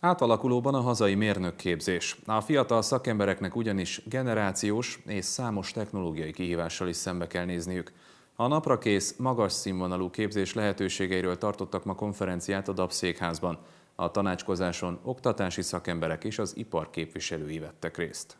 Átalakulóban a hazai mérnökképzés. A fiatal szakembereknek ugyanis generációs és számos technológiai kihívással is szembe kell nézniük. A naprakész, magas színvonalú képzés lehetőségeiről tartottak ma konferenciát a DAP székházban. A tanácskozáson oktatási szakemberek és az ipar képviselői vettek részt.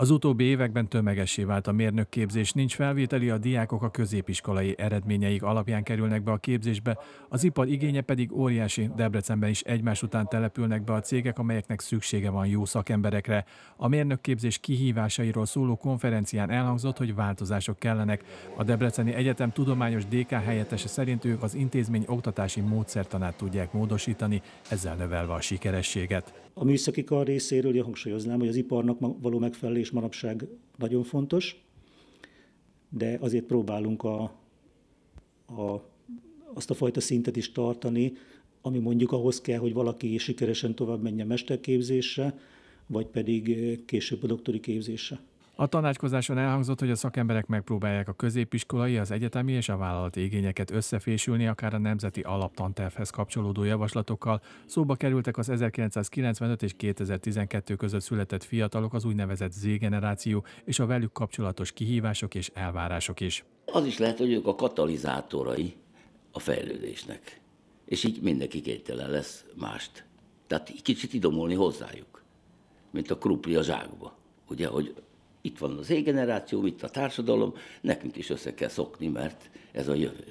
Az utóbbi években tömegesé vált a mérnökképzés, nincs felvételi, a diákok a középiskolai eredményeik alapján kerülnek be a képzésbe, az ipar igénye pedig óriási, Debrecenben is egymás után települnek be a cégek, amelyeknek szüksége van jó szakemberekre. A mérnökképzés kihívásairól szóló konferencián elhangzott, hogy változások kellenek. A Debreceni Egyetem tudományos DK helyettese szerint ők az intézmény oktatási módszertanát tudják módosítani, ezzel növelve a sikerességet. A műszaki kar részéről hangsúlyoznám, hogy az iparnak való megfelelés is manapság nagyon fontos, de azért próbálunk a, a, azt a fajta szintet is tartani, ami mondjuk ahhoz kell, hogy valaki sikeresen tovább menjen mesterképzésre, vagy pedig eh, később a doktori képzésre. A tanácskozáson elhangzott, hogy a szakemberek megpróbálják a középiskolai, az egyetemi és a vállalati igényeket összefésülni, akár a nemzeti alaptantervhez kapcsolódó javaslatokkal. Szóba kerültek az 1995 és 2012 között született fiatalok, az úgynevezett Z-generáció és a velük kapcsolatos kihívások és elvárások is. Az is lehet, hogy ők a katalizátorai a fejlődésnek, és így mindenki kénytelen lesz mást. Tehát kicsit idomolni hozzájuk, mint a krupli a zsákba. Ugye, hogy itt van az égeneráció, itt a társadalom, nekünk is össze kell szokni, mert ez a jövő.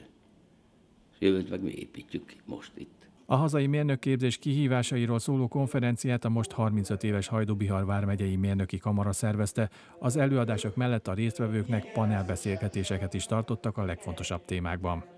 És jövőt meg mi építjük most itt. A hazai mérnökképzés kihívásairól szóló konferenciát a most 35 éves Hajdubihar vármegyei mérnöki kamara szervezte. Az előadások mellett a résztvevőknek panelbeszélgetéseket is tartottak a legfontosabb témákban.